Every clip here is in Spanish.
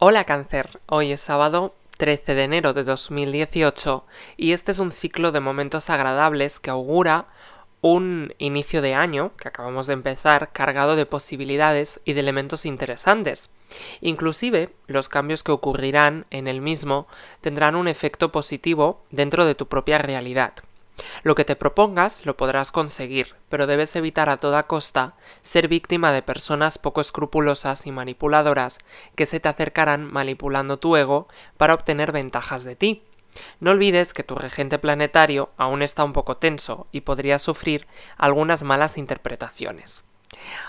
Hola cáncer, hoy es sábado 13 de enero de 2018 y este es un ciclo de momentos agradables que augura un inicio de año que acabamos de empezar cargado de posibilidades y de elementos interesantes. Inclusive los cambios que ocurrirán en el mismo tendrán un efecto positivo dentro de tu propia realidad. Lo que te propongas lo podrás conseguir, pero debes evitar a toda costa ser víctima de personas poco escrupulosas y manipuladoras que se te acercarán manipulando tu ego para obtener ventajas de ti. No olvides que tu regente planetario aún está un poco tenso y podría sufrir algunas malas interpretaciones.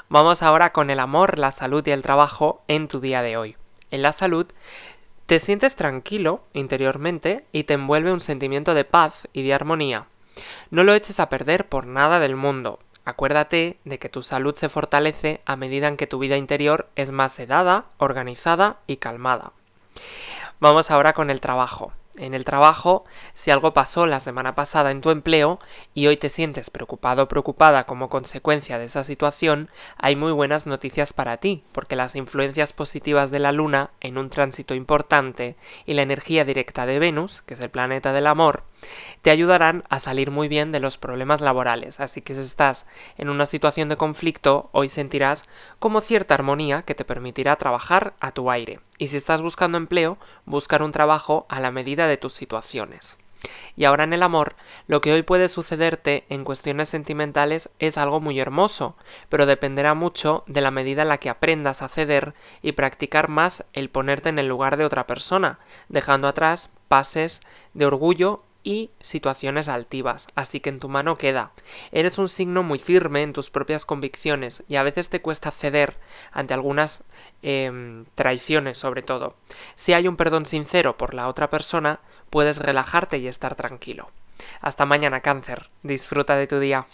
Vamos ahora con el amor, la salud y el trabajo en tu día de hoy. En la salud, te sientes tranquilo interiormente y te envuelve un sentimiento de paz y de armonía. No lo eches a perder por nada del mundo. Acuérdate de que tu salud se fortalece a medida en que tu vida interior es más sedada, organizada y calmada. Vamos ahora con el trabajo. En el trabajo, si algo pasó la semana pasada en tu empleo y hoy te sientes preocupado o preocupada como consecuencia de esa situación, hay muy buenas noticias para ti, porque las influencias positivas de la Luna en un tránsito importante y la energía directa de Venus, que es el planeta del amor, te ayudarán a salir muy bien de los problemas laborales, así que si estás en una situación de conflicto, hoy sentirás como cierta armonía que te permitirá trabajar a tu aire, y si estás buscando empleo, buscar un trabajo a la medida de tus situaciones. Y ahora en el amor, lo que hoy puede sucederte en cuestiones sentimentales es algo muy hermoso, pero dependerá mucho de la medida en la que aprendas a ceder y practicar más el ponerte en el lugar de otra persona, dejando atrás pases de orgullo y situaciones altivas, así que en tu mano queda. Eres un signo muy firme en tus propias convicciones y a veces te cuesta ceder ante algunas em, traiciones sobre todo. Si hay un perdón sincero por la otra persona, puedes relajarte y estar tranquilo. Hasta mañana cáncer, disfruta de tu día.